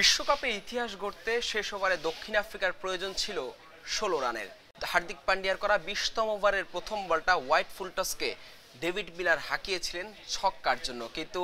বিশ্বকাপে ইতিহাস গড়তে শেষ ওভারে দক্ষিণ আফ্রিকার প্রয়োজন ছিল ষোলো রানের হার্দিক পান্ডিয়ার করা বিশতম ওভারের প্রথম বলটা হোয়াইট ফুলটসকে ডেভিড মিলার হাঁকিয়েছিলেন ছক্কার জন্য কিন্তু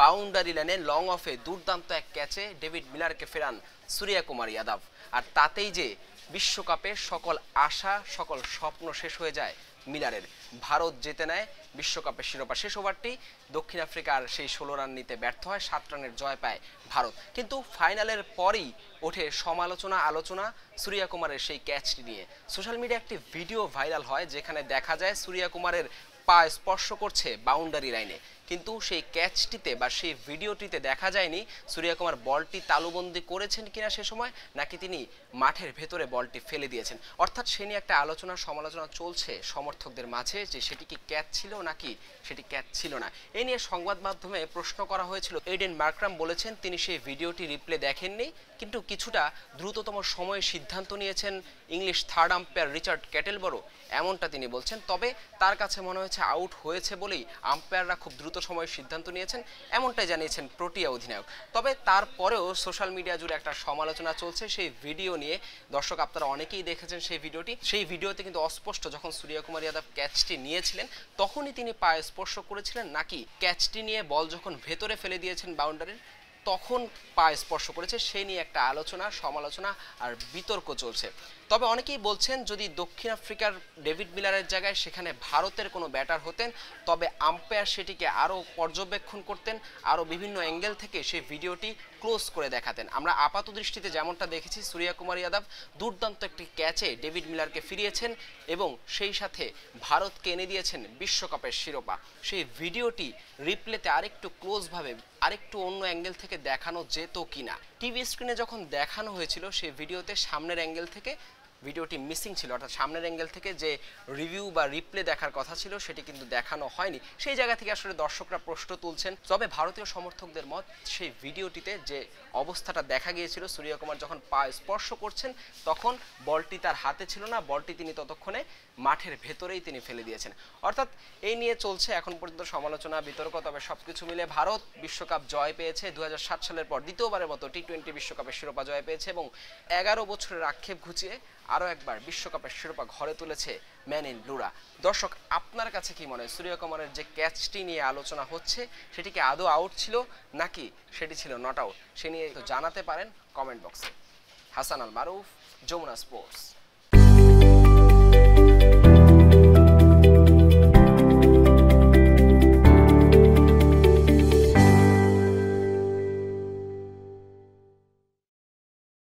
বাউন্ডারি লাইনে লং অফে দুর্দান্ত এক ক্যাচে ডেভিড মিলারকে ফেরান সুরিয়া কুমার ইয়াদব আর তাতেই যে বিশ্বকাপের সকল আশা সকল স্বপ্ন শেষ হয়ে যায় মিলারের ভারত জেতে নেয় বিশ্বকাপের শিরোপা শেষ ওভারটি দক্ষিণ আফ্রিকার সেই ষোলো রান নিতে ব্যর্থ হয় সাত রানের জয় পায় ভারত কিন্তু ফাইনালের পরেই ওঠে সমালোচনা আলোচনা সূর্যা কুমারের সেই ক্যাচটি নিয়ে সোশ্যাল মিডিয়া একটি ভিডিও ভাইরাল হয় যেখানে দেখা যায় সূর্যা কুমারের পা স্পর্শ করছে বাউন্ডারি লাইনে কিন্তু সেই ক্যাচটিতে বা সেই ভিডিওটিতে দেখা যায়নি সূর্যকুমার বলটি তালুবন্দি করেছেন কিনা সে সময় নাকি তিনি মাঠের ভেতরে বলটি ফেলে দিয়েছেন অর্থাৎ সে নিয়ে একটা আলোচনা সমালোচনা চলছে সমর্থকদের মাঝে যে সেটি কি ক্যাচ ছিল নাকি সেটি ক্যাচ ছিল না এ নিয়ে সংবাদ মাধ্যমে প্রশ্ন করা হয়েছিল এডেন মার্ক্রাম বলেছেন তিনি সেই ভিডিওটি রিপ্লে দেখেননি কিন্তু কিছুটা দ্রুততম সময়ে সিদ্ধান্ত নিয়েছেন English third umpire Richard Kettleborough এমনটা তিনি বলছেন তবে তার কাছে মনে হয়েছে আউট হয়েছে বলেই আম্পায়াররা খুব দ্রুত সময় সিদ্ধান্ত নিয়েছেন এমনটাই জানিয়েছেন প্রোটিয়া অধিনায়ক তবে তারপরেও সোশ্যাল মিডিয়া জুড়ে একটা সমালোচনা চলছে সেই ভিডিও নিয়ে দর্শক আপনারা অনেকেই দেখেছেন সেই ভিডিওটি সেই ভিডিওতে কিন্তু অস্পষ্ট যখন কুমার যাদব ক্যাচটি নিয়েছিলেন তখনই তিনি পায়ে স্পর্শ করেছিলেন নাকি ক্যাচটি নিয়ে বল যখন ভেতরে ফেলে দিয়েছেন বাউন্ডারির তখন পা স্পর্শ করেছে সেই নিয়ে একটা আলোচনা সমালোচনা আর বিতর্ক চলছে তবে অনেকেই বলছেন যদি দক্ষিণ আফ্রিকার ডেভিড মিলারের জায়গায় সেখানে ভারতের কোনো ব্যাটার হতেন তবে আম্পায়ার সেটিকে আরও পর্যবেক্ষণ করতেন আরও বিভিন্ন অ্যাঙ্গেল থেকে সেই ভিডিওটি ক্লোজ করে দেখাতেন আমরা আপাত দৃষ্টিতে যেমনটা দেখেছি সুরিয়া কুমার যাদব দুর্দান্ত একটি ক্যাচে ডেভিড মিলারকে ফিরিয়েছেন এবং সেই সাথে ভারতকে এনে দিয়েছেন বিশ্বকাপের শিরোপা সেই ভিডিওটি রিপ্লেতে আরেকটু ক্লোজভাবে আরেকটু অন্য অ্যাঙ্গেল থেকে দেখানো যেত কিনা টিভি স্ক্রিনে যখন দেখানো হয়েছিল সেই ভিডিওতে সামনের অ্যাঙ্গেল থেকে ভিডিওটি মিসিং ছিল অর্থাৎ সামনের অ্যাঙ্গেল থেকে যে রিভিউ বা রিপ্লে দেখার কথা ছিল সেটি কিন্তু দেখানো হয়নি সেই জায়গা থেকে আসলে দর্শকরা প্রশ্ন তুলছেন তবে ভারতীয় সমর্থকদের মত সেই ভিডিওটিতে যে অবস্থাটা দেখা গিয়েছিল সূর্যকুমার যখন পা স্পর্শ করছেন তখন বলটি তার হাতে ছিল না বলটি তিনি ততক্ষণে মাঠের ভেতরেই তিনি ফেলে দিয়েছেন অর্থাৎ এই নিয়ে চলছে এখন পর্যন্ত সমালোচনা বিতর্ক তবে সব কিছু মিলে ভারত বিশ্বকাপ জয় পেয়েছে দু সালের পর দ্বিতীয়বারের মতো টি টোয়েন্টি বিশ্বকাপের শিরোপা জয় পেয়েছে এবং এগারো বছরের আক্ষেপ ঘুচিয়ে আরও একবার বিশ্বকাপের শিরোপা ঘরে তুলেছে ম্যান ইন ব্লুরা দর্শক আপনার কাছে কি মনে হয় সূর্যকুমারের যে ক্যাচটি নিয়ে আলোচনা হচ্ছে সেটি কি আদৌ আউট ছিল নাকি সেটি ছিল নট আউট সে নিয়ে জানাতে পারেন কমেন্ট বক্সে হাসান আল মারুফ যমুনা স্পোর্টস